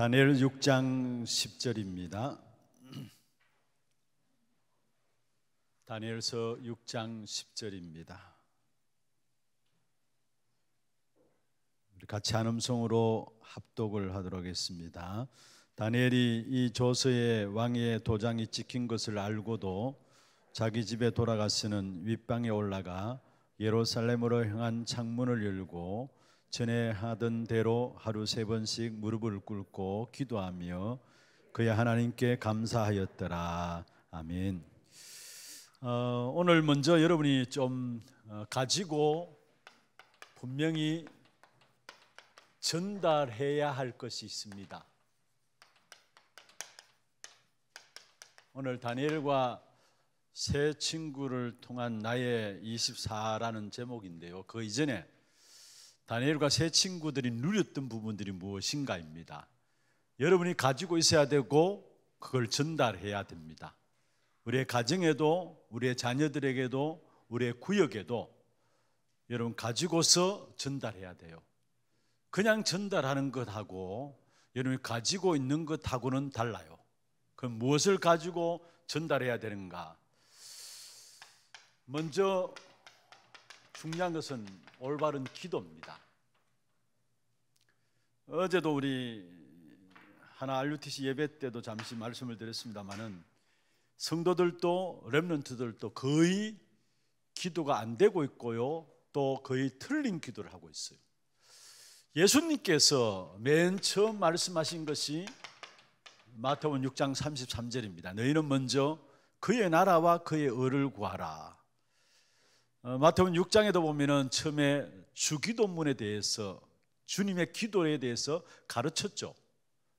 다니엘 6장 10절입니다. 다니엘서 6장 10절입니다. 우리 같이 한 음성으로 합독을 하도록 하겠습니다. 다니엘이 이 조서의 왕의 도장이 찍힌 것을 알고도 자기 집에 돌아갔으는 윗방에 올라가 예루살렘으로 향한 창문을 열고 전에 하던 대로 하루 세 번씩 무릎을 꿇고 기도하며 그의 하나님께 감사하였더라. 아멘. 어, 오늘 먼저 여러분이 좀 어, 가지고 분명히 전달해야 할 것이 있습니다. 오늘 다니엘과 새 친구를 통한 나의 24라는 제목인데요. 그 이전에 다니엘과 세 친구들이 누렸던 부분들이 무엇인가입니다. 여러분이 가지고 있어야 되고 그걸 전달해야 됩니다. 우리의 가정에도 우리의 자녀들에게도 우리의 구역에도 여러분 가지고서 전달해야 돼요. 그냥 전달하는 것하고 여러분이 가지고 있는 것하고는 달라요. 그럼 무엇을 가지고 전달해야 되는가? 먼저 중요한 것은 올바른 기도입니다. 어제도 우리 하나 RUTC 예배 때도 잠시 말씀을 드렸습니다만은 성도들도 렘런트들도 거의 기도가 안 되고 있고요. 또 거의 틀린 기도를 하고 있어요. 예수님께서 맨 처음 말씀하신 것이 마태원 6장 33절입니다. 너희는 먼저 그의 나라와 그의 의를 구하라. 어, 마태원 6장에도 보면 처음에 주기도문에 대해서 주님의 기도에 대해서 가르쳤죠.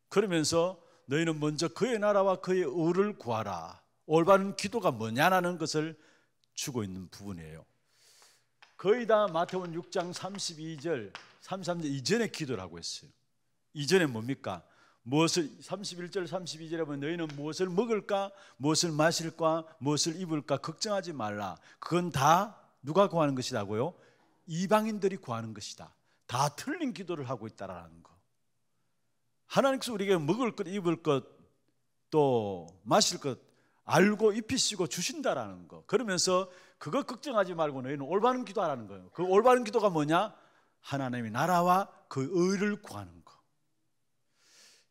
그러면서 너희는 먼저 그의 나라와 그의 의를 구하라. 올바른 기도가 뭐냐라는 것을 주고 있는 부분이에요. 거의 다 마태원 6장 32절, 33절 이전에 기도를 고 있어요. 이전에 뭡니까? 무엇을 31절 32절에 보면 너희는 무엇을 먹을까 무엇을 마실까 무엇을 입을까 걱정하지 말라 그건 다 누가 구하는 것이라고요? 이방인들이 구하는 것이다 다 틀린 기도를 하고 있다라는 거. 하나님께서 우리에게 먹을 것, 입을 것, 또 마실 것 알고 입히시고 주신다라는 거. 그러면서 그거 걱정하지 말고 너희는 올바른 기도하라는 거예요. 그 올바른 기도가 뭐냐? 하나님의 나라와 그 의를 구하는 거.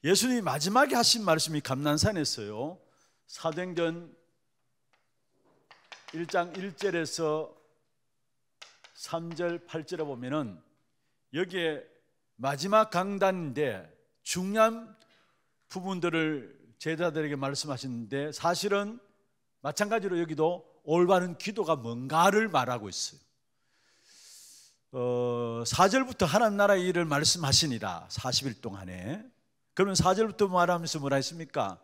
예수님이 마지막에 하신 말씀이 감난산에서요. 사도행전 1장 1절에서 3절 8절에 보면은 여기에 마지막 강단인데 중요한 부분들을 제자들에게 말씀하시는데 사실은 마찬가지로 여기도 올바른 기도가 뭔가를 말하고 있어요. 어, 4절부터 하나님 나라의 일을 말씀하시니라 40일 동안에 그러면 4절부터 말하면서 뭐라 했습니까?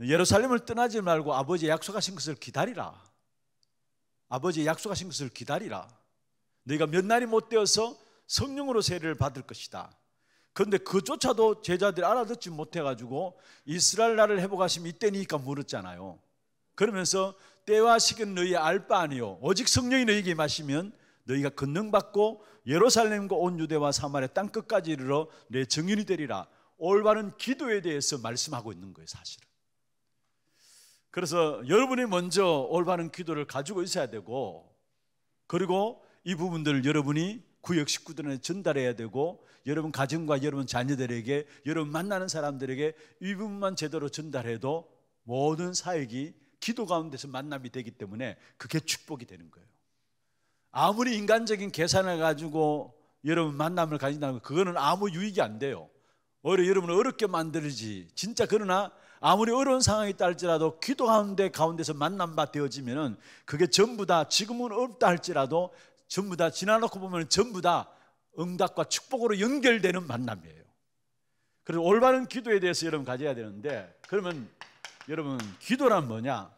예루살렘을 떠나지 말고 아버지 의 약속하신 것을 기다리라 아버지 의 약속하신 것을 기다리라 너희가 몇 날이 못 되어서 성령으로 세례를 받을 것이다. 그런데 그조차도 제자들이 알아듣지 못해가지고 이스라엘 나를 회복하시면 이때니까 물었잖아요. 그러면서 때와 시기는 너희 알바 아니요 오직 성령이 너희에게 마시면 너희가 권능받고 예루살렘과 온 유대와 사마리아 땅 끝까지 이르러 내 정인이 되리라. 올바른 기도에 대해서 말씀하고 있는 거예요, 사실은. 그래서 여러분이 먼저 올바른 기도를 가지고 있어야 되고 그리고 이 부분들을 여러분이 그 구역 식구들한 전달해야 되고 여러분 가정과 여러분 자녀들에게 여러분 만나는 사람들에게 이 부분만 제대로 전달해도 모든 사역이 기도 가운데서 만남이 되기 때문에 그게 축복이 되는 거예요. 아무리 인간적인 계산을 가지고 여러분 만남을 가진다면 그거는 아무 유익이 안 돼요. 오히려 여러분을 어렵게 만들지. 진짜 그러나 아무리 어려운 상황이 딸지라도 기도 가운데 가운데서 만남바 되어지면은 그게 전부 다 지금은 없다 할지라도 전부 다 지나놓고 보면 전부 다 응답과 축복으로 연결되는 만남이에요. 그래서 올바른 기도에 대해서 여러분 가져야 되는데 그러면 여러분 기도란 뭐냐?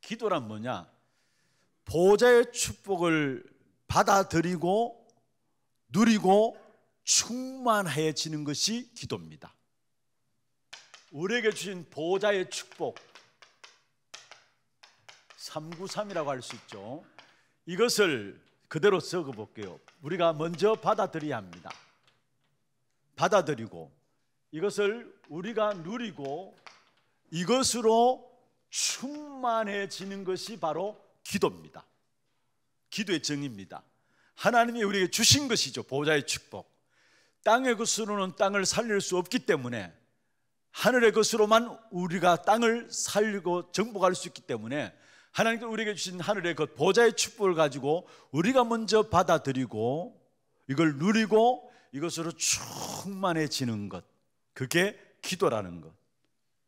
기도란 뭐냐? 보좌의 축복을 받아들이고 누리고 충만해지는 것이 기도입니다. 우리에게 주신 보좌의 축복, 393이라고 할 수 있죠. 이것을 그대로 적어 볼게요. 우리가 먼저 받아들여야 합니다. 받아들이고 이것을 우리가 누리고 이것으로 충만해지는 것이 바로 기도입니다. 기도의 정입니다. 하나님이 우리에게 주신 것이죠. 보좌의 축복. 땅의 것으로는 땅을 살릴 수 없기 때문에 하늘의 것으로만 우리가 땅을 살리고 정복할 수 있기 때문에 하나님께 우리에게 주신 하늘의 그 보좌의 축복을 가지고 우리가 먼저 받아들이고 이걸 누리고 이것으로 충만해지는 것. 그게 기도라는 것.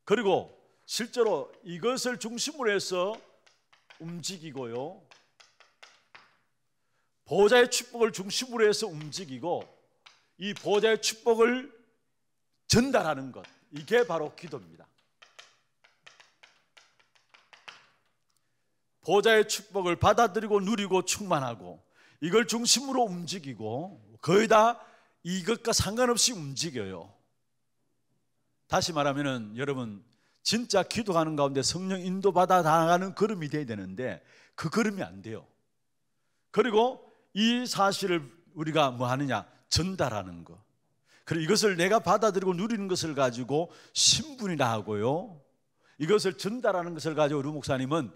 그리고 실제로 이것을 중심으로 해서 움직이고요. 보좌의 축복을 중심으로 해서 움직이고 이 보좌의 축복을 전달하는 것. 이게 바로 기도입니다. 보좌의 축복을 받아들이고 누리고 충만하고 이걸 중심으로 움직이고 거의 다 이것과 상관없이 움직여요. 다시 말하면은 여러분 진짜 기도하는 가운데 성령 인도받아 나가는 걸음이 돼야 되는데 그 걸음이 안 돼요. 그리고 이 사실을 우리가 뭐 하느냐 전달하는 거. 그리고 이것을 내가 받아들이고 누리는 것을 가지고 신분이라 하고요. 이것을 전달하는 것을 가지고 우리 목사님은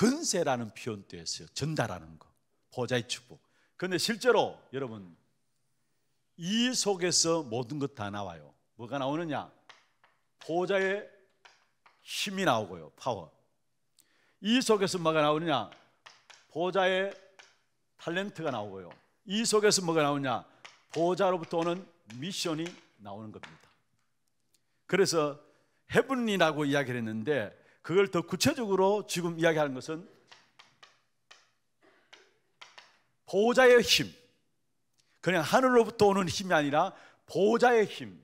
근세라는 표현도 했어요. 전달하는 거. 보좌의 축복. 근데 실제로 여러분 이 속에서 모든 것 다 나와요. 뭐가 나오느냐? 보좌의 힘이 나오고요. 파워. 이 속에서 뭐가 나오느냐? 보좌의 탤런트가 나오고요. 이 속에서 뭐가 나오냐? 보좌로부터 오는 미션이 나오는 겁니다. 그래서 헤븐이라고 이야기를 했는데 그걸 더 구체적으로 지금 이야기하는 것은 보호자의 힘. 그냥 하늘로부터 오는 힘이 아니라 보호자의 힘.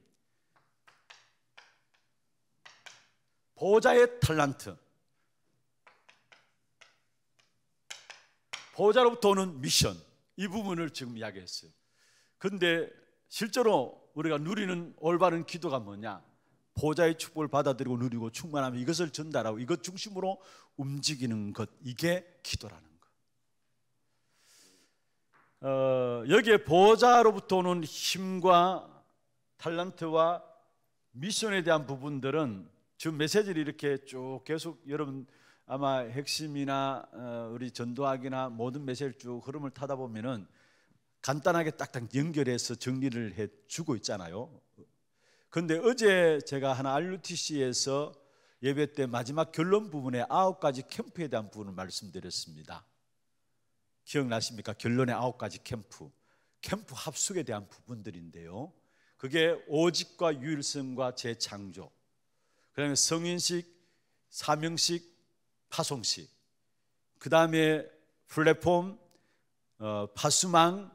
보호자의 탈란트. 보호자로부터 오는 미션. 이 부분을 지금 이야기했어요. 근데 실제로 우리가 누리는 올바른 기도가 뭐냐? 보좌의 축복을 받아들이고 누리고 충만하며 이것을 전달하고 이것 중심으로 움직이는 것 이게 기도라는 것 어, 여기에 보좌로부터 오는 힘과 탈란트와 미션에 대한 부분들은 지금 메시지를 이렇게 쭉 계속 여러분 아마 핵심이나 어, 우리 전도학이나 모든 메시지를 쭉 흐름을 타다 보면은 간단하게 딱딱 연결해서 정리를 해 주고 있잖아요. 근데 어제 제가 하나 RUTC에서 예배 때 마지막 결론 부분에 아홉 가지 캠프에 대한 부분을 말씀드렸습니다. 기억나십니까? 결론의 아홉 가지 캠프. 캠프 합숙에 대한 부분들인데요. 그게 오직과 유일성과 재창조. 그다음에 성인식, 사명식, 파송식. 그다음에 플랫폼, 어, 파수망,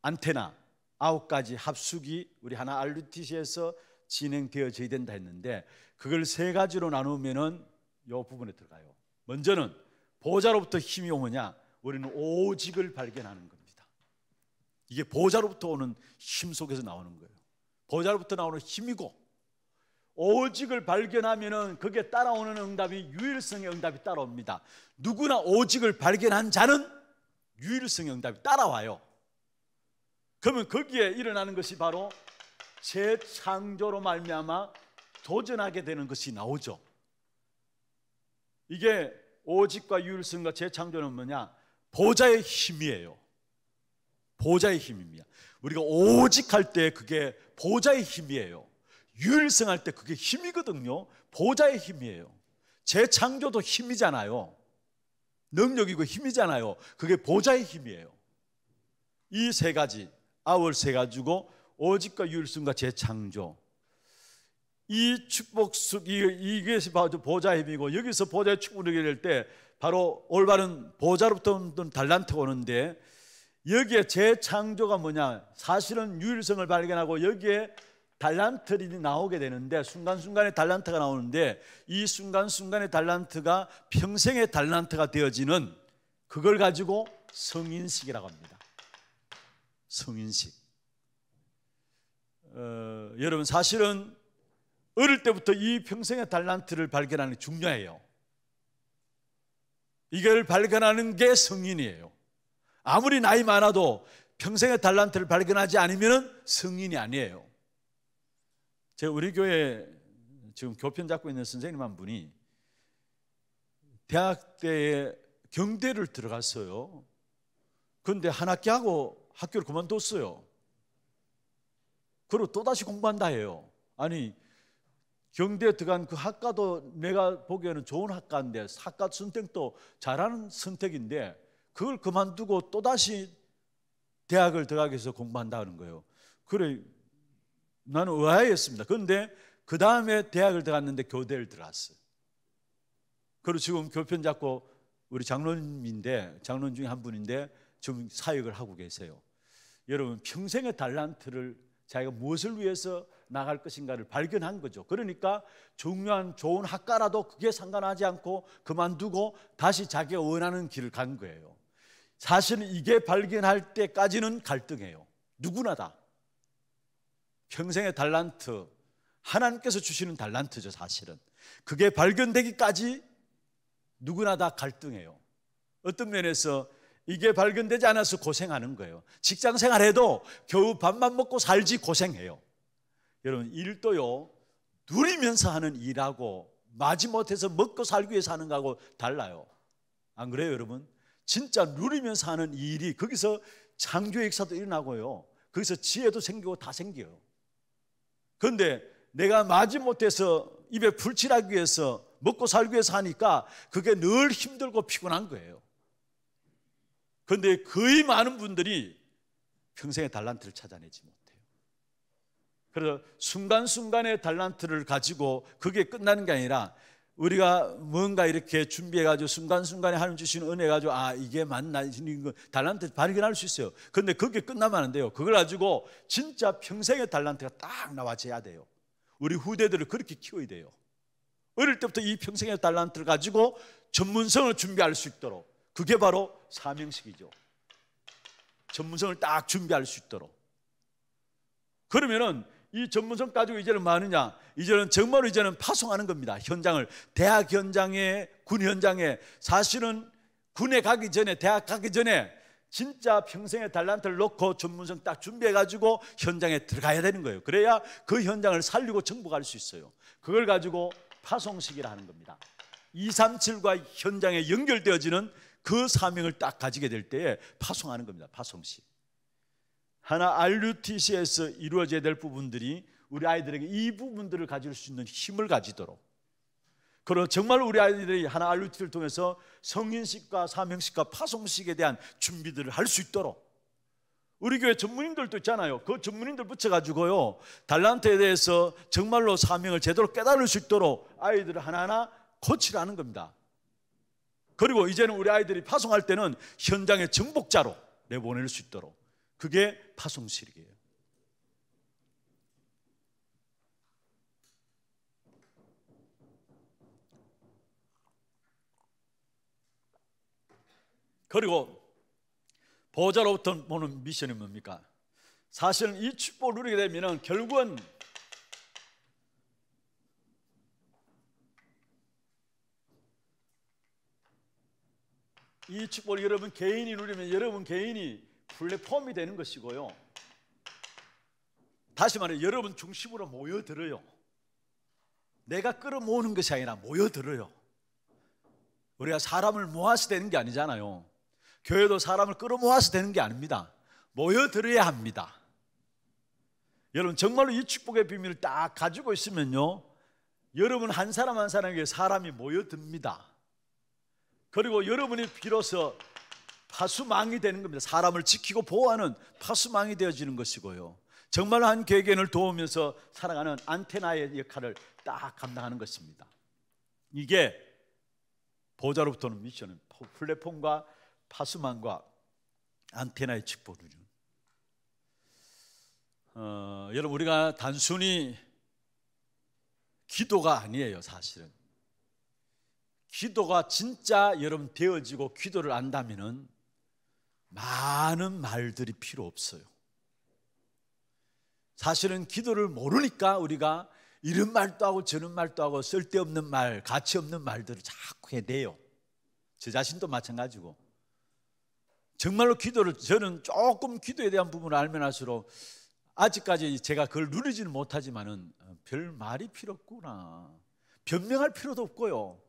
안테나 아홉 가지 합숙이 우리 하나 알루티시에서 진행되어져야 된다 했는데 그걸 세 가지로 나누면은 요 부분에 들어가요. 먼저는 보좌로부터 힘이 오느냐 우리는 오직을 발견하는 겁니다. 이게 보좌로부터 오는 힘 속에서 나오는 거예요. 보좌로부터 나오는 힘이고 오직을 발견하면은 그게 따라오는 응답이 유일성의 응답이 따라옵니다. 누구나 오직을 발견한 자는 유일성의 응답이 따라와요. 그러면 거기에 일어나는 것이 바로 재창조로 말미암아 도전하게 되는 것이 나오죠. 이게 오직과 유일성과 재창조는 뭐냐? 보좌의 힘이에요. 보좌의 힘입니다. 우리가 오직 할때 그게 보좌의 힘이에요. 유일성 할때 그게 힘이거든요. 보좌의 힘이에요. 재창조도 힘이잖아요. 능력이고 힘이잖아요. 그게 보좌의 힘이에요. 이 세 가지, 아월 세 가지고 오직과 유일성과 재창조 이 축복 속 이것이 바로 보좌의 힘이고 여기서 보좌의 축복을 이게 될 때 바로 올바른 보좌로부터 오는 달란트가 오는데 여기에 재창조가 뭐냐 사실은 유일성을 발견하고 여기에 달란트들이 나오게 되는데 순간순간에 달란트가 나오는데 이순간순간에 달란트가 평생의 달란트가 되어지는 그걸 가지고 성인식이라고 합니다 성인식 어, 여러분 사실은 어릴 때부터 이 평생의 달란트를 발견하는 게 중요해요. 이걸 발견하는 게 성인이에요. 아무리 나이 많아도 평생의 달란트를 발견하지 않으면 성인이 아니에요. 제 우리 교회 지금 교편 잡고 있는 선생님 한 분이 대학 때에 경대를 들어갔어요. 근데 한 학기 하고 학교를 그만뒀어요. 그리고 또다시 공부한다 해요. 아니 경대에 들어간 그 학과도 내가 보기에는 좋은 학과인데 학과 선택도 잘하는 선택인데 그걸 그만두고 또다시 대학을 들어가기 위해서 공부한다는 거예요. 그래 나는 의아했습니다. 그런데 그 다음에 대학을 들어갔는데 교대를 들어갔어요. 그리고 지금 교편 잡고 우리 장로님인데 장로님 중에 한 분인데 지금 사역을 하고 계세요. 여러분 평생의 달란트를 자기가 무엇을 위해서 나갈 것인가를 발견한 거죠. 그러니까 중요한 좋은 학과라도 그게 상관하지 않고 그만두고 다시 자기가 원하는 길을 간 거예요. 사실 이게 발견할 때까지는 갈등해요. 누구나 다. 평생의 달란트, 하나님께서 주시는 달란트죠, 사실은. 그게 발견되기까지 누구나 다 갈등해요. 어떤 면에서 이게 발견되지 않아서 고생하는 거예요. 직장 생활해도 겨우 밥만 먹고 살지 고생해요. 여러분, 일도요, 누리면서 하는 일하고 마지못해서 먹고 살기 위해서 하는 거하고 달라요. 안 그래요, 여러분? 진짜 누리면서 하는 일이 거기서 창조의 역사도 일어나고요. 거기서 지혜도 생기고 다 생겨요. 그런데 내가 마지못해서 입에 불칠하기 위해서 먹고 살기 위해서 하니까 그게 늘 힘들고 피곤한 거예요. 그런데 거의 많은 분들이 평생의 달란트를 찾아내지 못해요. 그래서 순간순간의 달란트를 가지고 그게 끝나는 게 아니라 우리가 뭔가 이렇게 준비해가지고 순간순간에 하는님주시 은혜 가지고 아 이게 맞나 달란트 발견할 수 있어요. 그런데 그게 끝나면 안 돼요. 그걸 가지고 진짜 평생의 달란트가 딱 나와져야 돼요. 우리 후대들을 그렇게 키워야 돼요. 어릴 때부터 이 평생의 달란트를 가지고 전문성을 준비할 수 있도록 그게 바로 사명식이죠. 전문성을 딱 준비할 수 있도록. 그러면은 이 전문성 가지고 이제는 뭐 하느냐? 이제는 정말로 이제는 파송하는 겁니다. 현장을. 대학 현장에, 군 현장에. 사실은 군에 가기 전에, 대학 가기 전에 진짜 평생의 달란트를 놓고 전문성 딱 준비해가지고 현장에 들어가야 되는 거예요. 그래야 그 현장을 살리고 정복할 수 있어요. 그걸 가지고 파송식이라 하는 겁니다. 237과 현장에 연결되어지는 그 사명을 딱 가지게 될 때에 파송하는 겁니다. 파송식. 하나 RUTC에서 이루어져야 될 부분들이 우리 아이들에게 이 부분들을 가질 수 있는 힘을 가지도록 그런 정말 우리 아이들이 하나 RUT를 통해서 성인식과 사명식과 파송식에 대한 준비들을 할 수 있도록 우리 교회 전문인들도 있잖아요. 그 전문인들 붙여가지고요. 달란트에 대해서 정말로 사명을 제대로 깨달을 수 있도록 아이들을 하나하나 고치라는 겁니다. 그리고 이제는 우리 아이들이 파송할 때는 현장의 정복자로 내보낼 수 있도록 그게 파송실이에요. 그리고 보호자로부터 보는 미션이 뭡니까? 사실이 축복을 누리게 되면 결국은 이 축복을 여러분 개인이 누리면 여러분 개인이 플랫폼이 되는 것이고요. 다시 말해 여러분 중심으로 모여들어요. 내가 끌어모으는 것이 아니라 모여들어요. 우리가 사람을 모아서 되는 게 아니잖아요. 교회도 사람을 끌어모아서 되는 게 아닙니다. 모여들어야 합니다. 여러분 정말로 이 축복의 비밀을 딱 가지고 있으면요. 여러분 한 사람 한 사람에게 사람이 모여듭니다. 그리고 여러분이 비로소 파수망이 되는 겁니다. 사람을 지키고 보호하는 파수망이 되어지는 것이고요. 정말 한 개개인을 도우면서 살아가는 안테나의 역할을 딱 감당하는 것입니다. 이게 보좌로부터는 미션은 플랫폼과 파수망과 안테나의 직보이죠 어, 여러분 우리가 단순히 기도가 아니에요 사실은 기도가 진짜 여러분 되어지고 기도를 안다면은 많은 말들이 필요 없어요. 사실은 기도를 모르니까 우리가 이런 말도 하고 저런 말도 하고 쓸데없는 말, 가치 없는 말들을 자꾸 해대요. 제 자신도 마찬가지고. 정말로 기도를 저는 조금 기도에 대한 부분을 알면 할수록 아직까지 제가 그걸 누리지는 못하지만은 어, 별 말이 필요 없구나. 변명할 필요도 없고요.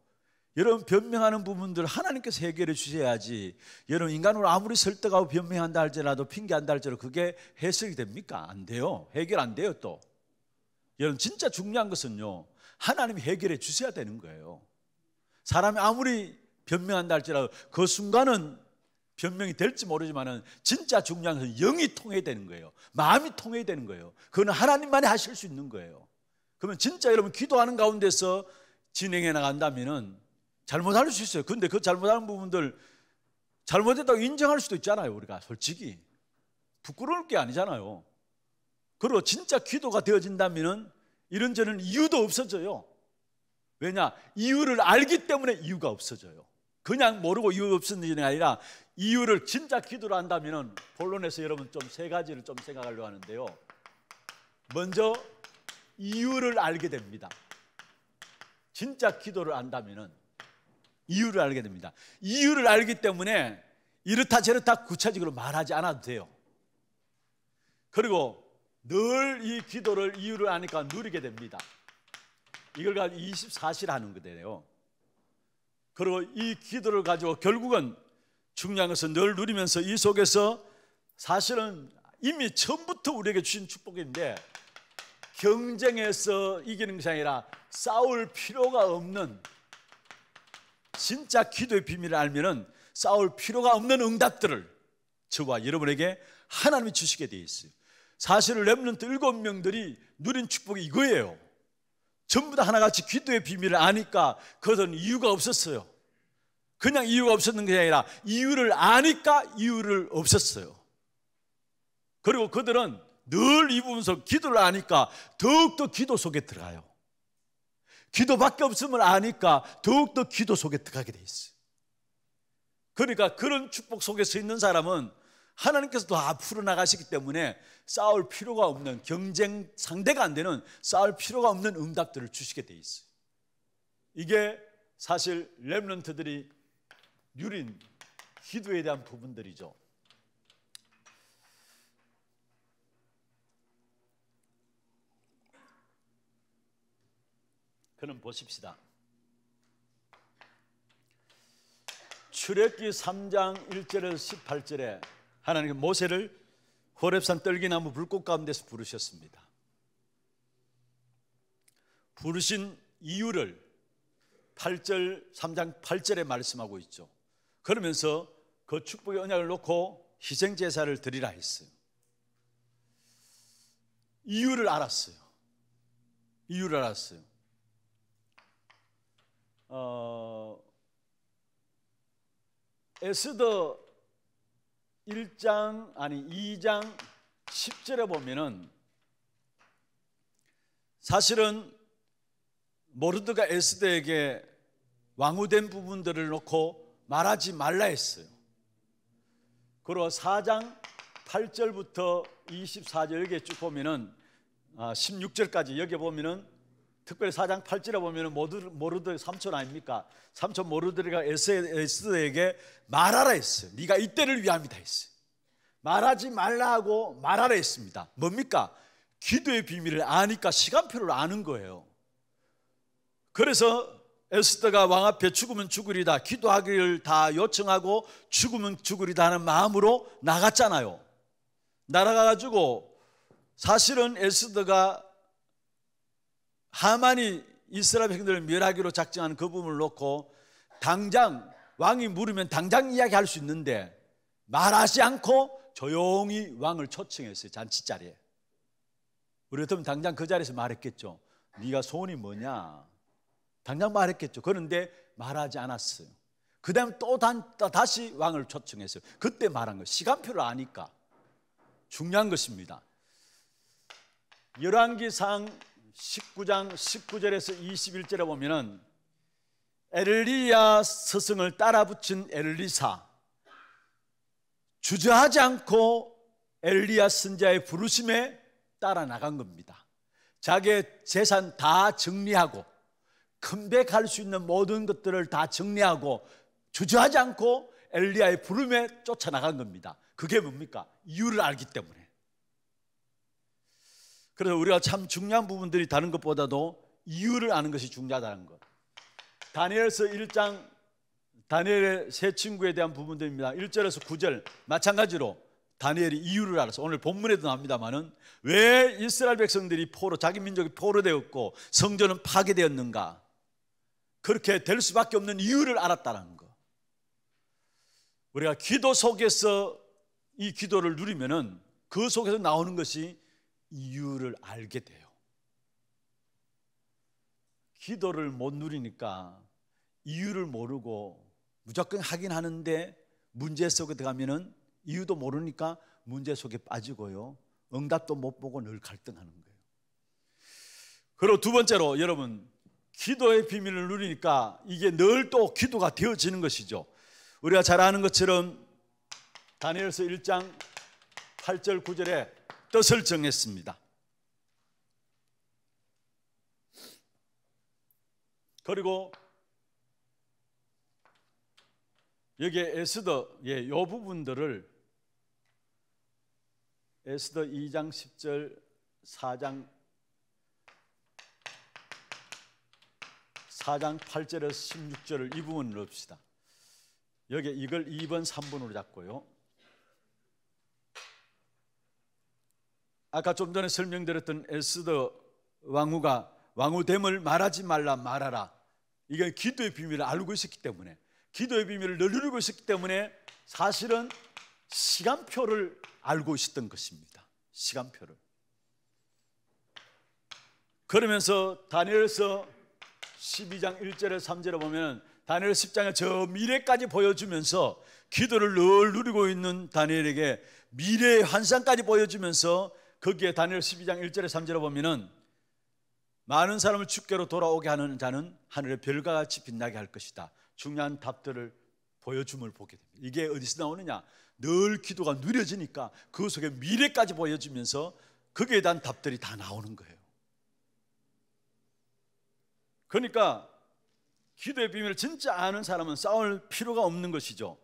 여러분 변명하는 부분들 하나님께서 해결해 주셔야지 여러분 인간으로 아무리 설득하고 변명한다 할지라도 핑계한다 할지라도 그게 해석이 됩니까? 안 돼요 해결 안 돼요 또 여러분 진짜 중요한 것은요 하나님이 해결해 주셔야 되는 거예요 사람이 아무리 변명한다 할지라도 그 순간은 변명이 될지 모르지만은 진짜 중요한 것은 영이 통해야 되는 거예요 마음이 통해야 되는 거예요 그거는 하나님만이 하실 수 있는 거예요 그러면 진짜 여러분 기도하는 가운데서 진행해 나간다면은 잘못할 수 있어요. 근데 그 잘못하는 부분들 잘못했다고 인정할 수도 있잖아요. 우리가 솔직히 부끄러울 게 아니잖아요. 그리고 진짜 기도가 되어진다면 이런저런 이유도 없어져요. 왜냐? 이유를 알기 때문에 이유가 없어져요. 그냥 모르고 이유 없어지는 게 아니라 이유를 진짜 기도를 한다면 본론에서 여러분 좀 세 가지를 좀 생각하려고 하는데요. 먼저 이유를 알게 됩니다. 진짜 기도를 한다면은 이유를 알게 됩니다. 이유를 알기 때문에 이렇다 저렇다 구체적으로 말하지 않아도 돼요. 그리고 늘 이 기도를 이유를 아니까 누리게 됩니다. 이걸 가지고 24시를 하는 거예요. 그리고 이 기도를 가지고 결국은 중요한 것은 늘 누리면서 이 속에서 사실은 이미 처음부터 우리에게 주신 축복인데 경쟁에서 이기는 것이 아니라 싸울 필요가 없는 진짜 기도의 비밀을 알면은 싸울 필요가 없는 응답들을 저와 여러분에게 하나님이 주시게 되어 있어요. 사실은 렘넌트 일곱 명들이 누린 축복이 이거예요. 전부 다 하나같이 기도의 비밀을 아니까 그것은 이유가 없었어요. 그냥 이유가 없었는 게 아니라 이유를 아니까 이유를 없었어요. 그리고 그들은 늘 이부분에 기도를 하니까 더욱더 기도 속에 들어가요. 기도밖에 없음을 아니까 더욱더 기도 속에 들어가게 돼 있어요. 그러니까 그런 축복 속에서 있는 사람은 하나님께서 더 앞으로 나가시기 때문에 싸울 필요가 없는 경쟁 상대가 안 되는 싸울 필요가 없는 응답들을 주시게 돼 있어요. 이게 사실 렘런트들이 누린 기도에 대한 부분들이죠. 그는 보십시다. 출애기 3장 1절에서 18절에 하나님께 모세를 호렙산 떨기나무 불꽃 가운데서 부르셨습니다. 부르신 이유를 8절 3장 8절에 말씀하고 있죠. 그러면서 그 축복의 언약을 놓고 희생 제사를 드리라 했어요. 이유를 알았어요. 이유를 알았어요. 어, 에스더 1장 아니 2장 10절에 보면은 사실은 모르드가 에스더에게 왕후된 부분들을 놓고 말하지 말라 했어요. 그리 4장 8절부터 24절 여기 쭉 보면은 16절까지 아, 여기 보면은 특별히 사장 팔찌라 보면 모르들 삼촌 아닙니까? 삼촌 모르드가 에스에게 말하라 했어요. 네가 이때를 위함이다 했어요. 말하지 말라 하고 말하라 했습니다. 뭡니까? 기도의 비밀을 아니까 시간표를 아는 거예요. 그래서 에스더가 왕 앞에 죽으면 죽으리다 기도하기를 다 요청하고 죽으면 죽으리다 하는 마음으로 나갔잖아요. 날아가가지고 사실은 에스더가 하만이 이스라엘 백성들을 멸하기로 작정한 그 부분을 놓고 당장 왕이 물으면 당장 이야기할 수 있는데 말하지 않고 조용히 왕을 초청했어요 잔치 자리에. 우리 같 당장 그 자리에서 말했겠죠. 네가 소원이 뭐냐? 당장 말했겠죠. 그런데 말하지 않았어요. 그 다음 또 단, 다시 왕을 초청했어요. 그때 말한 거 시간표를 아니까 중요한 것입니다. 열왕기상 19장 19절에서 21절에 보면은 엘리야 스승을 따라 붙인 엘리사 주저하지 않고 엘리야 선자의 부르심에 따라 나간 겁니다. 자기의 재산 다 정리하고 컴백할 수 있는 모든 것들을 다 정리하고 주저하지 않고 엘리야의 부름에 쫓아나간 겁니다. 그게 뭡니까? 이유를 알기 때문에. 그래서 우리가 참 중요한 부분들이 다른 것보다도 이유를 아는 것이 중요하다는 것. 다니엘서 1장 다니엘의 세 친구에 대한 부분들입니다. 1절에서 9절 마찬가지로 다니엘이 이유를 알아서 오늘 본문에도 나옵니다만은 왜 이스라엘 백성들이 포로 자기 민족이 포로되었고 성전은 파괴되었는가 그렇게 될 수밖에 없는 이유를 알았다는 거. 우리가 기도 속에서 이 기도를 누리면은 그 속에서 나오는 것이 이유를 알게 돼요. 기도를 못 누리니까 이유를 모르고 무조건 하긴 하는데 문제 속에 들어가면은 이유도 모르니까 문제 속에 빠지고요. 응답도 못 보고 늘 갈등하는 거예요. 그리고 두 번째로 여러분 기도의 비밀을 누리니까 이게 늘 또 기도가 되어지는 것이죠. 우리가 잘 아는 것처럼 다니엘서 1장 8절 9절에 뜻을 정했습니다. 그리고 여기 에스더의 이 예, 부분들을 에스더 2장 10절 4장 4장 8절에서 16절을 이 부분을 읍시다 여기 이걸 2번 3번으로 잡고요. 아까 좀 전에 설명드렸던 에스더 왕후가 왕후됨을 말하지 말라 말하라. 이건 기도의 비밀을 알고 있었기 때문에 기도의 비밀을 누르고 있었기 때문에 사실은 시간표를 알고 있었던 것입니다. 시간표를. 그러면서 다니엘서 12장 1절에 3절에 보면 다니엘 10장에 저 미래까지 보여주면서 기도를 늘 누리고 있는 다니엘에게 미래의 환상까지 보여주면서 거기에 다니엘 12장 1절에 3절에 보면은 많은 사람을 주께로 돌아오게 하는 자는 하늘의 별과 같이 빛나게 할 것이다. 중요한 답들을 보여줌을 보게 됩니다. 이게 어디서 나오느냐? 늘 기도가 누려지니까 그 속에 미래까지 보여주면서 거기에 대한 답들이 다 나오는 거예요. 그러니까 기도의 비밀을 진짜 아는 사람은 싸울 필요가 없는 것이죠.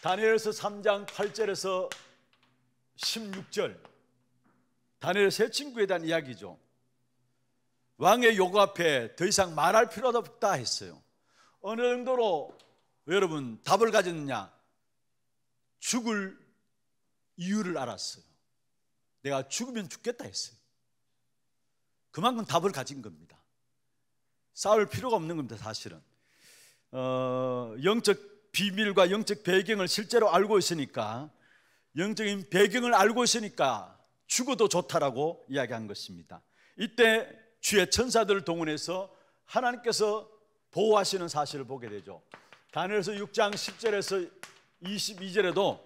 다니엘서 3장 8절에서 16절 다니엘 세 친구에 대한 이야기죠. 왕의 요구 앞에 더 이상 말할 필요도 없다 했어요. 어느 정도로 여러분 답을 가졌느냐? 죽을 이유를 알았어요. 내가 죽으면 죽겠다 했어요. 그만큼 답을 가진 겁니다. 싸울 필요가 없는 겁니다, 사실은. 어, 영적 비밀과 영적 배경을 실제로 알고 있으니까 영적인 배경을 알고 있으니까 죽어도 좋다라고 이야기한 것입니다. 이때 주의 천사들을 동원해서 하나님께서 보호하시는 사실을 보게 되죠. 다니엘서 6장 10절에서 22절에도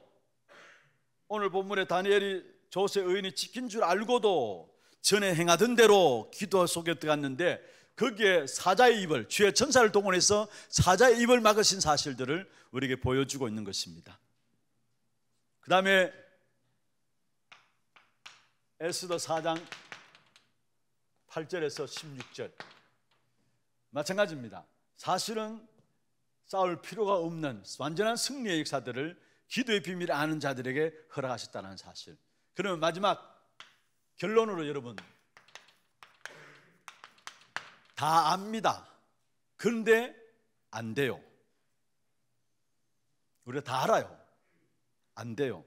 오늘 본문에 다니엘이 조세 의인이 지킨 줄 알고도 전에 행하던 대로 기도 속에 들어갔는데 거기에 사자의 입을 주의 천사를 동원해서 사자의 입을 막으신 사실들을 우리에게 보여주고 있는 것입니다. 그 다음에 에스더 4장 8절에서 16절 마찬가지입니다. 사실은 싸울 필요가 없는 완전한 승리의 역사들을 기도의 비밀을 아는 자들에게 허락하셨다는 사실. 그러면 마지막 결론으로 여러분 다 압니다. 그런데 안 돼요. 우리가 다 알아요. 안 돼요.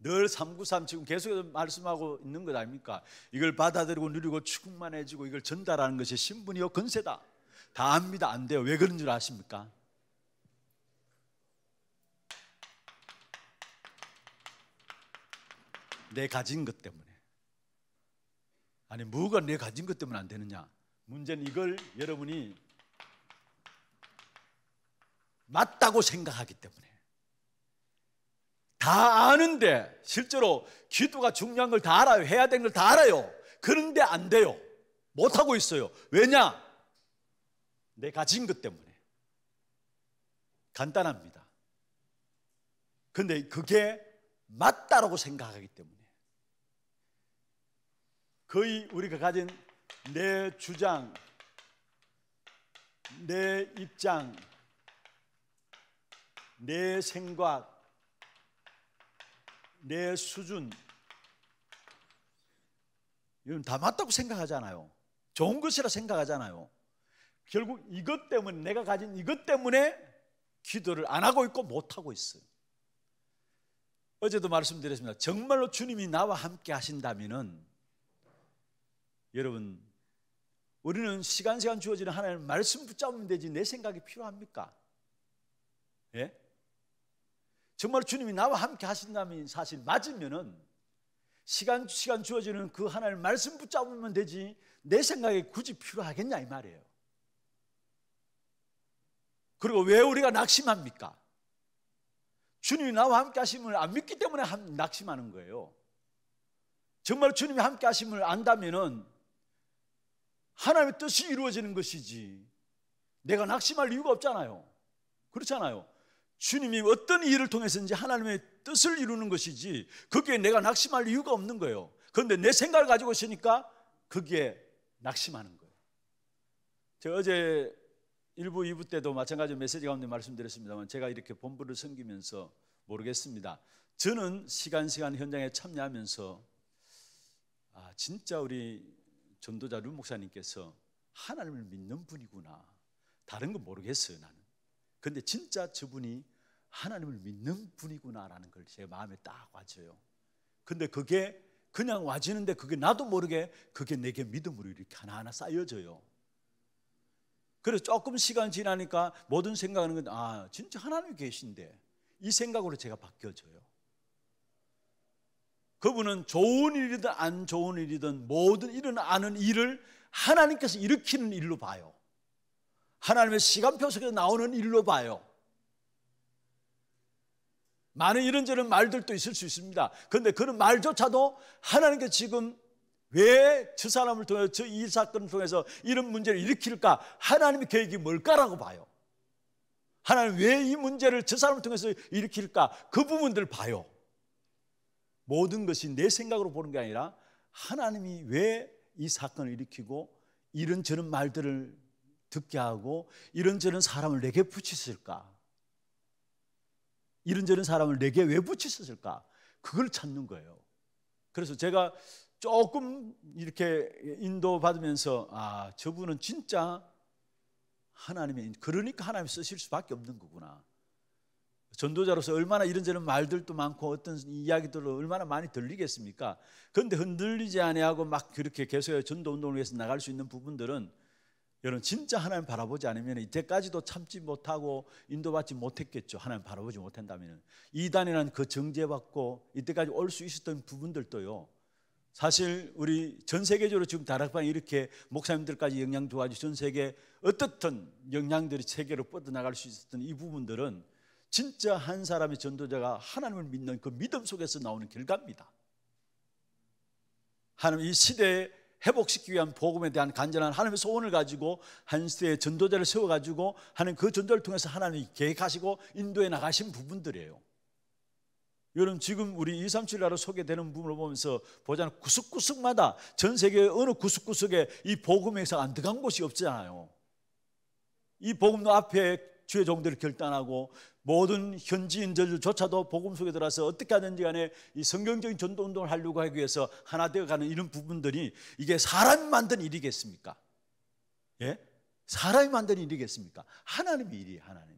늘 393 지금 계속해서 말씀하고 있는 것 아닙니까? 이걸 받아들이고 누리고 충만해지고 이걸 전달하는 것이 신분이요 건세다. 다 압니다. 안 돼요. 왜 그런 줄 아십니까? 내 가진 것 때문에. 아니, 뭐가 내 가진 것 때문에 안 되느냐? 문제는 이걸 여러분이 맞다고 생각하기 때문에. 다 아는데 실제로 기도가 중요한 걸 다 알아요. 해야 되는 걸 다 알아요. 그런데 안 돼요. 못 하고 있어요. 왜냐? 내 가진 것 때문에. 간단합니다. 근데 그게 맞다라고 생각하기 때문에. 거의 우리가 가진 내 주장, 내 입장, 내 생각, 내 수준 이건 다 맞다고 생각하잖아요. 좋은 것이라 생각하잖아요. 결국 이것 때문에 내가 가진 이것 때문에 기도를 안 하고 있고 못 하고 있어요. 어제도 말씀드렸습니다. 정말로 주님이 나와 함께 하신다면은 여러분 우리는 시간 시간 주어지는 하나님의 말씀 붙잡으면 되지 내 생각이 필요합니까? 예? 정말 주님이 나와 함께 하신다면 사실 맞으면은 시간 시간 주어지는 그 하나님 말씀 붙잡으면 되지 내 생각에 굳이 필요하겠냐 이 말이에요. 그리고 왜 우리가 낙심합니까? 주님이 나와 함께 하심을 안 믿기 때문에 낙심하는 거예요. 정말 주님이 함께 하심을 안다면은 하나님의 뜻이 이루어지는 것이지 내가 낙심할 이유가 없잖아요. 그렇잖아요. 주님이 어떤 일을 통해서인지 하나님의 뜻을 이루는 것이지 거기에 내가 낙심할 이유가 없는 거예요. 그런데 내 생각을 가지고 있으니까 거기에 낙심하는 거예요. 제가 어제 1부, 2부 때도 마찬가지 메시지 가운데 말씀드렸습니다만 제가 이렇게 본부를 섬기면서 모르겠습니다. 저는 시간 시간 현장에 참여하면서 아, 진짜 우리 전도자 류 목사님께서 하나님을 믿는 분이구나. 다른 건 모르겠어요, 나는. 근데 진짜 저분이 하나님을 믿는 분이구나라는 걸 제 마음에 딱 와져요. 근데 그게 그냥 와지는데 그게 나도 모르게 그게 내게 믿음으로 이렇게 하나하나 쌓여져요. 그래서 조금 시간 지나니까 모든 생각하는 건 아, 진짜 하나님 계신데 이 생각으로 제가 바뀌어져요. 그분은 좋은 일이든 안 좋은 일이든 모든 일어나는 일을 하나님께서 일으키는 일로 봐요. 하나님의 시간표 속에 서 나오는 일로 봐요. 많은 이런저런 말들도 있을 수 있습니다. 그런데 그런 말조차도 하나님께 지금 왜 저 사람을 통해서 저 이 사건을 통해서 이런 문제를 일으킬까? 하나님의 계획이 뭘까라고 봐요. 하나님 왜 이 문제를 저 사람을 통해서 일으킬까? 그 부분들 봐요. 모든 것이 내 생각으로 보는 게 아니라 하나님이 왜 이 사건을 일으키고 이런저런 말들을 듣게 하고 이런저런 사람을 내게 붙이셨을까? 이런저런 사람을 내게 왜붙이을까 그걸 찾는 거예요. 그래서 제가 조금 이렇게 인도받으면서 아, 저분은 진짜 그러니까 하나님이 그러니까 하나님 쓰실 수밖에 없는 거구나. 전도자로서 얼마나 이런저런 말들도 많고 어떤 이야기들로 얼마나 많이 들리겠습니까? 그런데 흔들리지 아니하고 막 그렇게 계속 전도 운동을 위해서 나갈 수 있는 부분들은 여러분 진짜 하나님 바라보지 않으면 이때까지도 참지 못하고 인도받지 못했겠죠. 하나님 바라보지 못한다면 이단이라는 그 정죄받고 이때까지 올 수 있었던 부분들도요. 사실 우리 전 세계적으로 지금 다락방에 이렇게 목사님들까지 영향 도와주 전 세계 어떻든 영향들이 세계로 뻗어나갈 수 있었던 이 부분들은 진짜 한 사람의 전도자가 하나님을 믿는 그 믿음 속에서 나오는 결과입니다. 하나님 이 시대에 회복시키기 위한 복음에 대한 간절한 하나님의 소원을 가지고 한스대의 전도자를 세워가지고 하는 그 전도를 통해서 하나님이 계획하시고 인도해 나가신 부분들이에요. 여러분 지금 우리 2, 3, 7나로 소개되는 부분을 보면서 보자면 구석구석마다 전 세계 어느 구석구석에 이 복음에서 안 들어간 곳이 없잖아요. 이 복음도 앞에 주의 종들을 결단하고 모든 현지인들조차도 복음 속에 들어서 어떻게 하든지 간에 이 성경적인 전도 운동을 하려고 하기 위해서 하나 되어가는 이런 부분들이 이게 사람 만든 일이겠습니까? 예? 사람이 만든 일이겠습니까? 하나님의 일이에요, 하나님.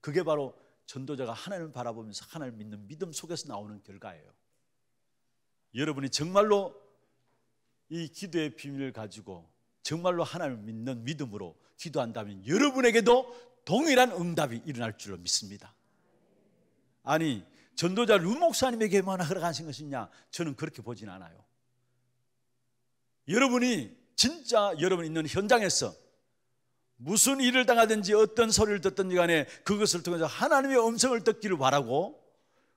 그게 바로 전도자가 하나님을 바라보면서 하나님을 믿는 믿음 속에서 나오는 결과예요. 여러분이 정말로 이 기도의 비밀을 가지고 정말로 하나님을 믿는 믿음으로 기도한다면 여러분에게도 동일한 응답이 일어날 줄로 믿습니다. 아니, 전도자 루 목사님에게만 뭐 허락하신 것이냐? 저는 그렇게 보진 않아요. 여러분이 진짜 여러분 있는 현장에서 무슨 일을 당하든지 어떤 소리를 듣든지 간에 그것을 통해서 하나님의 음성을 듣기를 바라고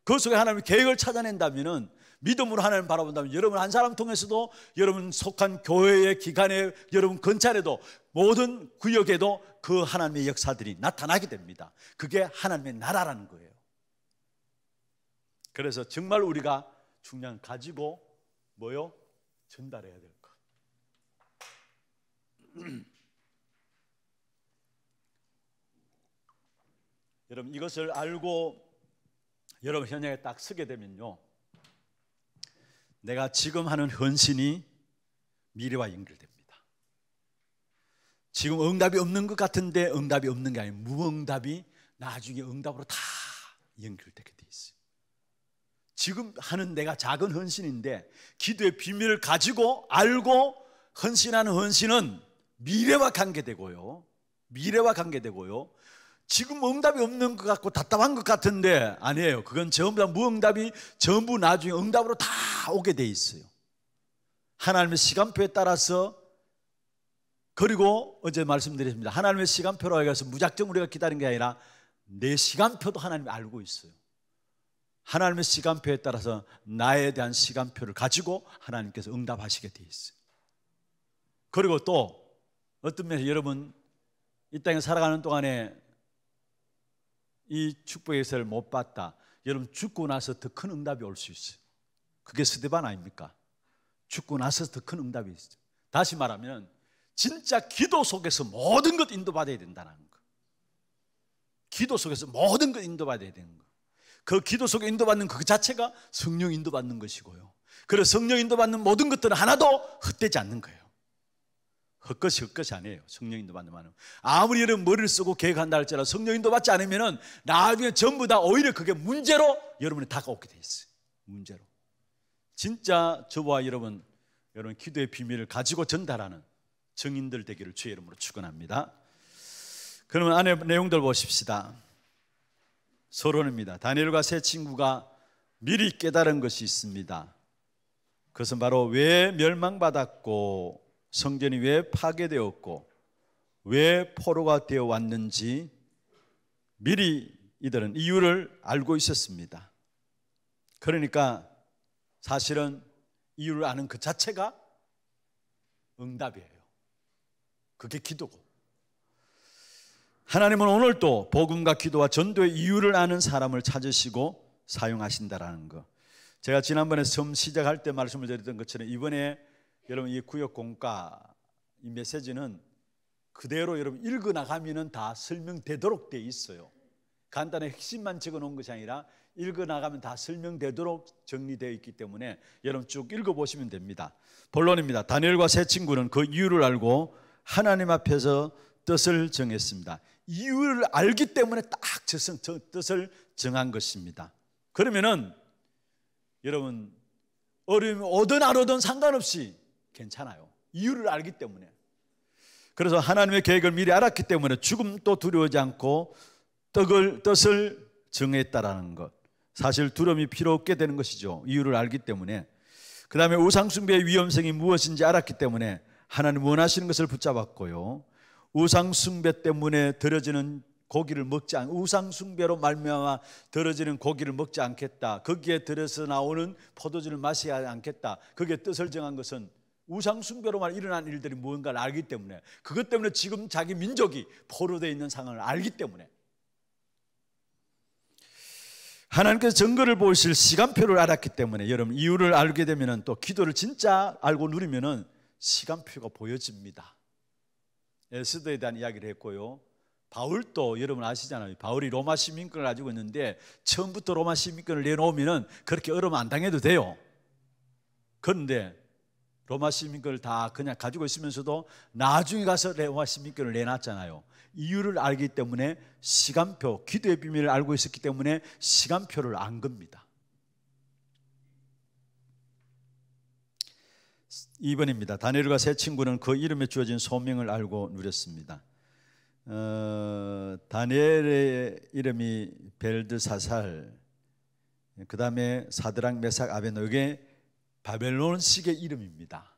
그 속에 하나님의 계획을 찾아낸다면 믿음으로 하나님 바라본다면 여러분 한 사람 통해서도 여러분 속한 교회의 기간에 여러분 근찰에도 모든 구역에도 그 하나님의 역사들이 나타나게 됩니다. 그게 하나님의 나라라는 거예요. 그래서 정말 우리가 중량 가지고 뭐요? 전달해야 될 것. 여러분 이것을 알고 여러분 현장에 딱 서게 되면요. 내가 지금 하는 헌신이 미래와 연결됩니다. 지금 응답이 없는 것 같은데 응답이 없는 게 아니라 무응답이 나중에 응답으로 다 연결되게 돼 있어요. 지금 하는 내가 작은 헌신인데 기도의 비밀을 가지고 알고 헌신하는 헌신은 미래와 관계되고요. 미래와 관계되고요. 지금 응답이 없는 것 같고 답답한 것 같은데 아니에요. 그건 전부 다 무응답이 전부 나중에 응답으로 다 오게 돼 있어요. 하나님의 시간표에 따라서 그리고 어제 말씀드렸습니다. 하나님의 시간표로 해서 무작정 우리가 기다리는 게 아니라 내 시간표도 하나님이 알고 있어요. 하나님의 시간표에 따라서 나에 대한 시간표를 가지고 하나님께서 응답하시게 돼 있어요. 그리고 또 어떤 면에서 여러분 이 땅에 살아가는 동안에 이 축복의 열를못 봤다. 여러분 죽고 나서 더 큰 응답이 올 수 있어요. 그게 스데반 아닙니까? 죽고 나서 더 큰 응답이 있어요. 다시 말하면 진짜 기도 속에서 모든 것 인도받아야 된다는 거. 기도 속에서 모든 것 인도받아야 되는 거. 그 기도 속에 인도받는 그 자체가 성령 인도받는 것이고요. 그래서 성령 인도받는 모든 것들은 하나도 헛되지 않는 거예요. 헛것이 헛것이 아니에요. 성령인도 받는 만은 아무리 여러분 머리를 쓰고 계획한다 할지라도 성령인도 받지 않으면 나중에 전부 다 오히려 그게 문제로 여러분이 다가오게 돼 있어요. 문제로. 진짜 저와 여러분 여러분 기도의 비밀을 가지고 전달하는 증인들 되기를 주의 이름으로 축원합니다. 그러면 안에 내용들 보십시다. 서론입니다. 다니엘과 세 친구가 미리 깨달은 것이 있습니다. 그것은 바로 왜 멸망받았고 성전이 왜 파괴되었고 왜 포로가 되어 왔는지 미리 이들은 이유를 알고 있었습니다. 그러니까 사실은 이유를 아는 그 자체가 응답이에요. 그게 기도고. 하나님은 오늘도 복음과 기도와 전도의 이유를 아는 사람을 찾으시고 사용하신다라는 거. 제가 지난번에 섬 시작할 때 말씀을 드렸던 것처럼 이번에 여러분 이 구역 공과 이 메시지는 그대로 여러분 읽어 나가면은 다 설명되도록 돼 있어요. 간단히 핵심만 적어 놓은 것이 아니라 읽어 나가면 다 설명되도록 정리되어 있기 때문에 여러분 쭉 읽어 보시면 됩니다. 본론입니다. 다니엘과 세 친구는 그 이유를 알고 하나님 앞에서 뜻을 정했습니다. 이유를 알기 때문에 딱 뜻을 정한 것입니다. 그러면은 여러분 어려움 오든 안 오든 상관없이 괜찮아요. 이유를 알기 때문에. 그래서 하나님의 계획을 미리 알았기 때문에 죽음도 두려워하지 않고 떡을 뜻을 정했다라는 것. 사실 두려움이 필요 없게 되는 것이죠. 이유를 알기 때문에. 그다음에 우상숭배의 위험성이 무엇인지 알았기 때문에 하나님 원하시는 것을 붙잡았고요. 우상숭배 때문에 들어지는 고기를 먹지 않 우상숭배로 말미암아 들어지는 고기를 먹지 않겠다. 거기에 들어서 나오는 포도주를 마시지 않겠다. 그게 뜻을 정한 것은 우상숭배로만 일어난 일들이 무언가를 알기 때문에 그것 때문에 지금 자기 민족이 포로되어 있는 상황을 알기 때문에 하나님께서 증거를 보실 시간표를 알았기 때문에 여러분 이유를 알게 되면 또 기도를 진짜 알고 누리면 시간표가 보여집니다 에스더에 대한 이야기를 했고요 바울도 여러분 아시잖아요. 바울이 로마 시민권을 가지고 있는데 처음부터 로마 시민권을 내놓으면 그렇게 얼음 안 당해도 돼요. 그런데 로마 시민권을 다 그냥 가지고 있으면서도 나중에 가서 레오마 시민권을 내놨잖아요. 이유를 알기 때문에 시간표, 기도의 비밀을 알고 있었기 때문에 시간표를 안 겁니다. 2번입니다. 다니엘과 세 친구는 그 이름에 주어진 소명을 알고 누렸습니다. 어, 다니엘의 이름이 벨드사살, 그 다음에 사드랑 메삭 아베노 이게 바벨론식의 이름입니다.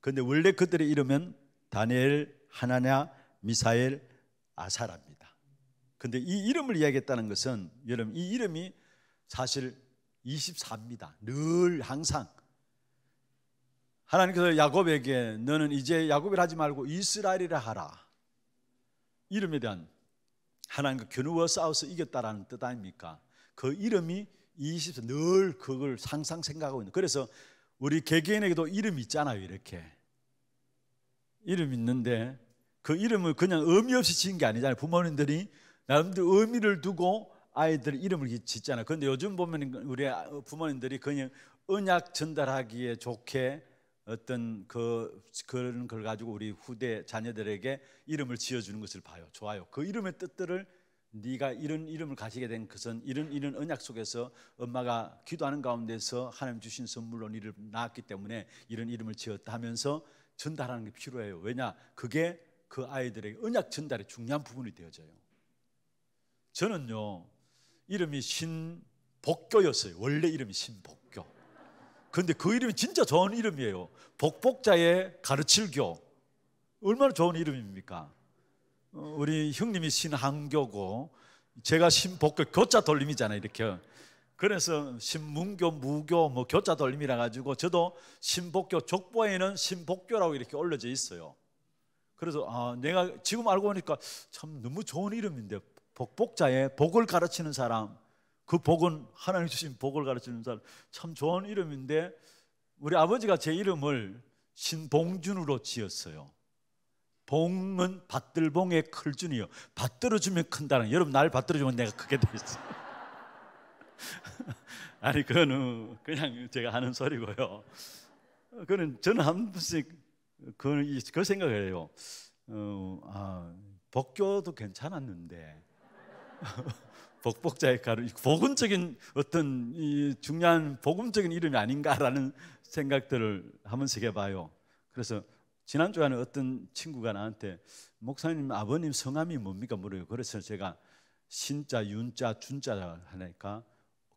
그런데 원래 그들의 이름은 다니엘, 하나냐, 미사엘, 아사랍니다. 근데 이 이름을 이야기했다는 것은 여러분 이 이름이 사실 24입니다. 늘 항상 하나님께서 야곱에게 너는 이제 야곱이라 하지 말고 이스라엘이라 하라. 이름에 대한 하나님과 겨누어 싸워서 이겼다라는 뜻 아닙니까? 그 이름이 20세 늘 그걸 상상 생각하고 있는. 그래서 우리 개개인에게도 이름이 있잖아요, 이렇게. 이름 있는데 그 이름을 그냥 의미 없이 지은 게 아니잖아요. 부모님들이 나름대로 의미를 두고 아이들 이름을 짓잖아요. 근데 요즘 보면 우리 아, 부모님들이 그냥 언약 전달하기에 좋게 어떤 그 그런 걸 가지고 우리 후대 자녀들에게 이름을 지어주는 것을 봐요. 좋아요. 그 이름의 뜻들을 네가 이런 이름을 가지게 된 것은 이런 이런 언약 속에서 엄마가 기도하는 가운데서 하나님 주신 선물로 너를 낳았기 때문에 이런 이름을 지었다 하면서 전달하는 게 필요해요. 왜냐? 그게 그 아이들에게 언약 전달의 중요한 부분이 되어져요. 저는요. 이름이 신복교였어요. 원래 이름이 신복교. 근데 그 이름이 진짜 좋은 이름이에요. 복복자의 가르칠교. 얼마나 좋은 이름입니까? 어, 우리 형님이 신한교고 제가 신복교 교자 돌림이잖아요 이렇게 그래서 신문교 무교 뭐 교자 돌림이라 가지고 저도 신복교 족보에는 신복교라고 이렇게 올려져 있어요 그래서 아, 내가 지금 알고 보니까 참 너무 좋은 이름인데 복복자의 복을 가르치는 사람 그 복은 하나님 주신 복을 가르치는 사람 참 좋은 이름인데 우리 아버지가 제 이름을 신봉준으로 지었어요 봉은 밭들봉의클줄이요 받들어주면 큰다는. 여러분 날 받들어주면 내가 크게 되겠어. 아니 그거는 그냥 제가 하는 소리고요. 그는 저는 한 번씩 그, 그 생각을 해요. 어, 아, 복교도 괜찮았는데 복복자의 가르 복음적인 어떤 이 중요한 복음적인 이름이 아닌가라는 생각들을 한번씩 해봐요. 그래서 지난주에는 어떤 친구가 나한테 목사님 아버님 성함이 뭡니까 물어요. 그래서 제가 신자, 윤자, 준자 하니까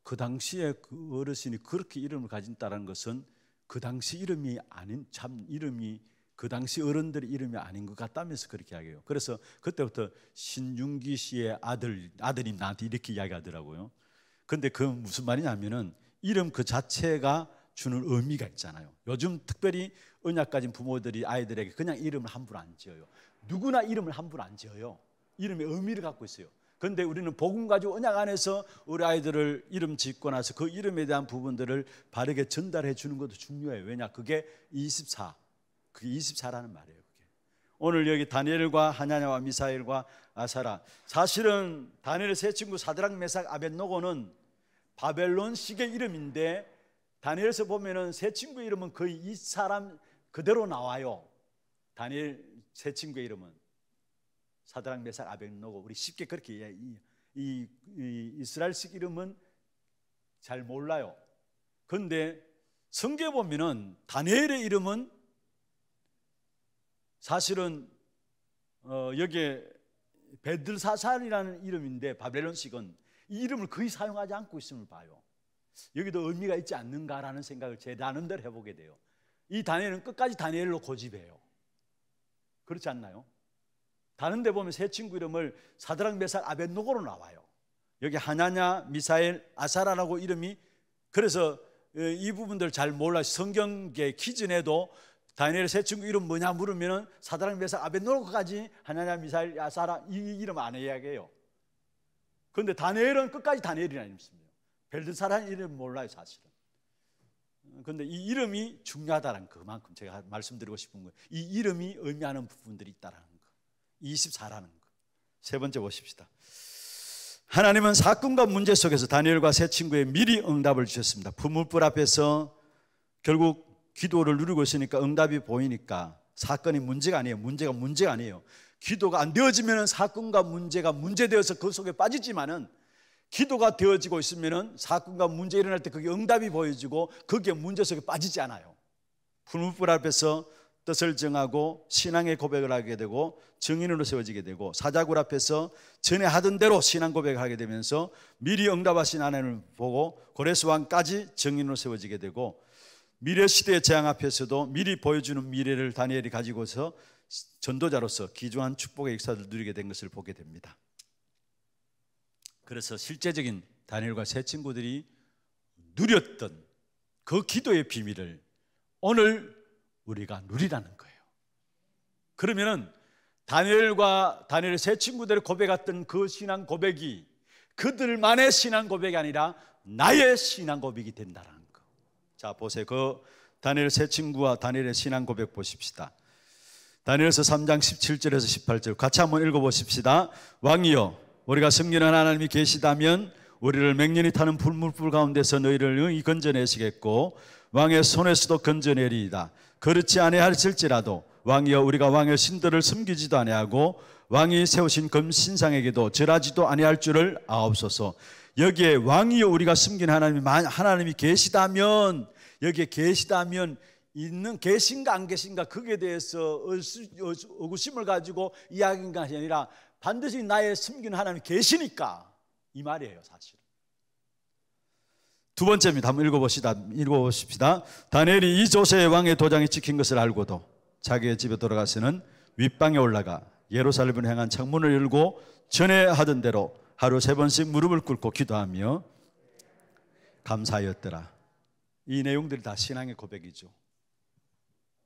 그 당시에 그 어르신이 그렇게 이름을 가진다는 것은 그 당시 이름이 아닌 참 이름이 그 당시 어른들의 이름이 아닌 것 같다면서 그렇게 이야기해요. 그래서 그때부터 신윤기 씨의 아들 아들이 나한테 이렇게 이야기하더라고요. 근데 그 무슨 말이냐면은 이름 그 자체가 주는 의미가 있잖아요. 요즘 특별히 언약 가진 부모들이 아이들에게 그냥 이름을 함부로 안 지어요. 누구나 이름을 함부로 안 지어요. 이름의 의미를 갖고 있어요. 그런데 우리는 복음 가지고 언약 안에서 우리 아이들을 이름 짓고 나서 그 이름에 대한 부분들을 바르게 전달해 주는 것도 중요해요. 왜냐? 그게 24. 그게 24라는 말이에요. 그게. 오늘 여기 다니엘과 하냐냐와 미사일과 아사라. 사실은 다니엘의 세 친구 사드락 메삭 아벳노고는 바벨론식의 이름인데 다니엘서 보면은 세 친구 이름은 거의 이 사람 그대로 나와요. 다니엘 세 친구의 이름은 사드랑 메살 아벤노고 우리 쉽게 그렇게 이, 이, 이 이스라엘식 이름은 잘 몰라요. 근데 성경 보면은 다니엘의 이름은 사실은 어, 여기에 베들사살이라는 이름인데 바벨론식은 이 이름을 거의 사용하지 않고 있음을 봐요. 여기도 의미가 있지 않는가라는 생각을 제 나름대로 해보게 돼요. 이 다니엘은 끝까지 다니엘로 고집해요. 그렇지 않나요? 다른 데 보면 세 친구 이름을 사드락 메살 아벤노고로 나와요. 여기 하나냐, 미사엘, 아사라라고 이름이 그래서 어, 이 부분들 잘 몰라 성경계 키즈에도 다니엘 세 친구 이름 뭐냐 물으면 사드락 메살 아벤노고까지 하나냐, 미사엘, 아사라 이 이름 안 이야기해요. 그런데 다니엘은 끝까지 다니엘이라는 이름 씁니다. 벨드사라는 이름 몰라요 사실은. 그런데 이 이름이 중요하다는 그만큼 제가 말씀드리고 싶은 거예요. 이 이름이 의미하는 부분들이 있다라는 거. 24라는 거. 세 번째 보십시다. 하나님은 사건과 문제 속에서 다니엘과 세 친구의 미리 응답을 주셨습니다. 부물불 앞에서 결국 기도를 누르고 있으니까 응답이 보이니까 사건이 문제가 아니에요. 문제가 문제가 아니에요. 기도가 안 되어지면 사건과 문제가 문제되어서 그 속에 빠지지만은 기도가 되어지고 있으면 사건과 문제 일어날 때 그게 응답이 보여지고 그게 문제 속에 빠지지 않아요. 부문불 앞에서 뜻을 정하고 신앙의 고백을 하게 되고 증인으로 세워지게 되고 사자굴 앞에서 전에 하던 대로 신앙 고백을 하게 되면서 미리 응답하신 하나님을 보고 고레스 왕까지 증인으로 세워지게 되고 미래 시대의 재앙 앞에서도 미리 보여주는 미래를 다니엘이 가지고서 전도자로서 기조한 축복의 역사를 누리게 된 것을 보게 됩니다. 그래서 실제적인 다니엘과 세 친구들이 누렸던 그 기도의 비밀을 오늘 우리가 누리라는 거예요. 그러면은 다니엘과 다니엘 세 친구들이 고백했던 그 신앙 고백이 그들만의 신앙 고백이 아니라 나의 신앙 고백이 된다는 거. 자, 보세요. 그 다니엘 세 친구와 다니엘의 신앙 고백 보십시다. 다니엘서 3장 17절에서 18절 같이 한번 읽어 보십시다. 왕이여 우리가 승리는 하나님이 계시다면 우리를 맹렬히 타는 불물불 가운데서 너희를 영이 건져내시겠고 왕의 손에서도 건져내리이다. 그렇지 아니하지라도 왕이여 우리가 왕의 신들을 숨기지도 아니하고 왕이 세우신 금 신상에게도 절하지도 아니할 줄을 아옵소서. 여기에 왕이여 우리가 숨긴 하나님이 하나님이 계시다면 여기에 계시다면 있는 계신가 안 계신가 그에 대해서 의구심을 가지고 이야기인가 아니라 반드시 나의 숨긴 하나님 계시니까 이 말이에요, 사실. 두 번째입니다. 한번 읽어봅시다. 읽어봅시다. 다니엘이 이 조세의 왕의 도장이 찍힌 것을 알고도 자기의 집에 돌아가서는 윗방에 올라가 예루살렘을 향한 창문을 열고 전에 하던 대로 하루 세 번씩 무릎을 꿇고 기도하며 감사하였더라. 이 내용들이 다 신앙의 고백이죠.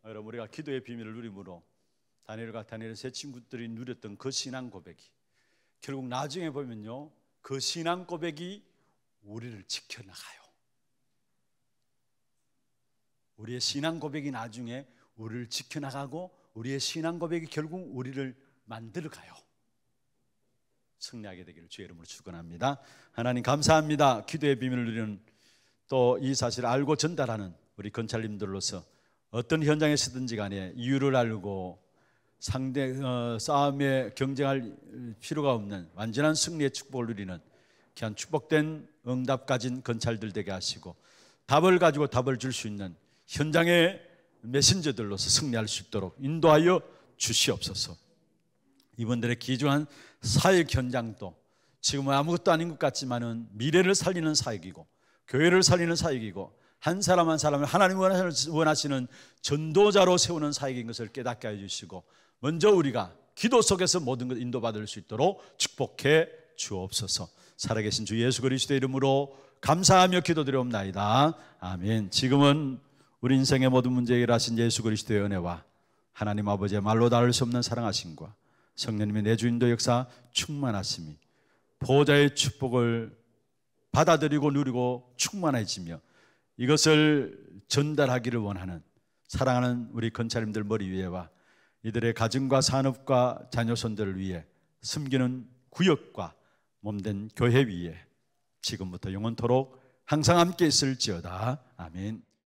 여러분 우리가 기도의 비밀을 누림으로 다니엘과 다니엘 의세 친구들이 누렸던 그 신앙 고백이 결국 나중에 보면요 그 신앙 고백이 우리를 지켜나가요. 우리의 신앙 고백이 나중에 우리를 지켜나가고 우리의 신앙 고백이 결국 우리를 만들어가요. 승리하게 되기를 주의 이름으로 축원합니다. 하나님 감사합니다. 기도의 비밀을 누리는 또 이 사실을 알고 전달하는 우리 건찰님들로서 어떤 현장에 서든지 간에 이유를 알고 상대 어, 싸움에 경쟁할 필요가 없는 완전한 승리의 축복을 누리는 귀한 축복된 응답 가진 건찰들 되게 하시고 답을 가지고 답을 줄 수 있는 현장의 메신저들로서 승리할 수 있도록 인도하여 주시옵소서. 이분들의 기중한 사역 현장도 지금은 아무것도 아닌 것 같지만은 미래를 살리는 사역이고 교회를 살리는 사역이고 한 사람 한 사람을 하나님 원하시는 전도자로 세우는 사역인 것을 깨닫게 해주시고 먼저 우리가 기도 속에서 모든 것 인도받을 수 있도록 축복해 주옵소서. 살아계신 주 예수 그리스도의 이름으로 감사하며 기도드려옵나이다. 아멘. 지금은 우리 인생의 모든 문제에 일하신 예수 그리스도의 은혜와 하나님 아버지의 말로 닿을 수 없는 사랑하심과 성령님의 내주 인도 역사 충만하심이 보호자의 축복을 받아들이고 누리고 충만해지며 이것을 전달하기를 원하는 사랑하는 우리 건차님들 머리 위에와 이들의 가정과 산업과 자녀손들을 위해 숨기는 구역과 몸된 교회 위에 지금부터 영원토록 항상 함께 있을지어다. 아멘.